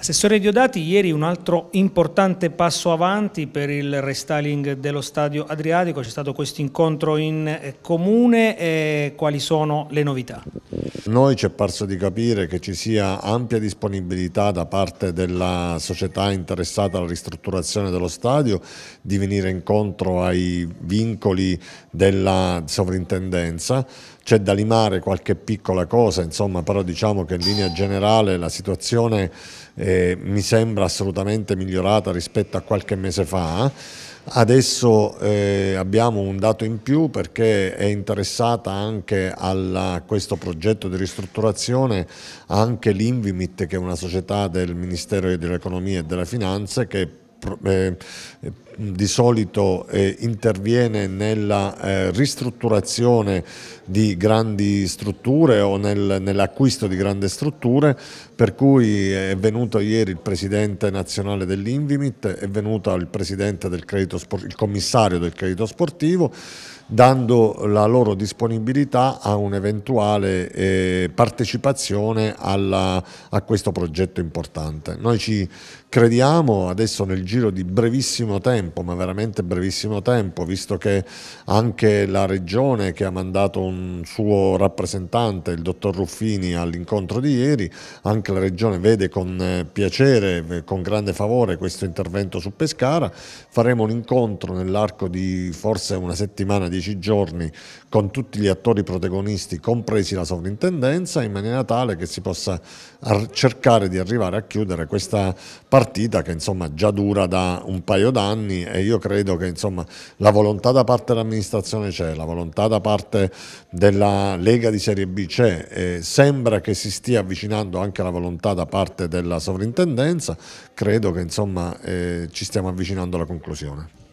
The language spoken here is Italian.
Assessore Diodati, ieri un altro importante passo avanti per il restyling dello stadio Adriatico, c'è stato questo incontro in eh, comune, eh, quali sono le novità? Noi ci è parso di capire che ci sia ampia disponibilità da parte della società interessata alla ristrutturazione dello stadio di venire incontro ai vincoli della sovrintendenza. C'è da limare qualche piccola cosa, insomma, però diciamo che in linea generale la situazione eh, mi sembra assolutamente migliorata rispetto a qualche mese fa. Adesso eh, abbiamo un dato in più perché è interessata anche a questo progetto di ristrutturazione anche l'Invimit che è una società del Ministero dell'Economia e delle Finanze che eh, di solito eh, interviene nella eh, ristrutturazione di grandi strutture o nel, nell'acquisto di grandi strutture, per cui è venuto ieri il presidente nazionale dell'Invimit, è venuto il, sport, il commissario del credito sportivo, dando la loro disponibilità a un'eventuale eh, partecipazione alla, a questo progetto importante. Noi ci crediamo adesso nel giro di brevissimo tempo tempo, ma veramente brevissimo tempo, visto che anche la Regione che ha mandato un suo rappresentante, il dottor Ruffini, all'incontro di ieri, anche la Regione vede con eh, piacere, con grande favore questo intervento su Pescara. Faremo un incontro nell'arco di forse una settimana, dieci giorni, con tutti gli attori protagonisti, compresi la sovrintendenza, in maniera tale che si possa cercare di arrivare a chiudere questa partita che insomma già dura da un paio d'anni e io credo che insomma, la volontà da parte dell'amministrazione c'è, la volontà da parte della Lega di Serie B c'è, sembra che si stia avvicinando anche la volontà da parte della sovrintendenza, credo che insomma, eh, ci stiamo avvicinando alla conclusione.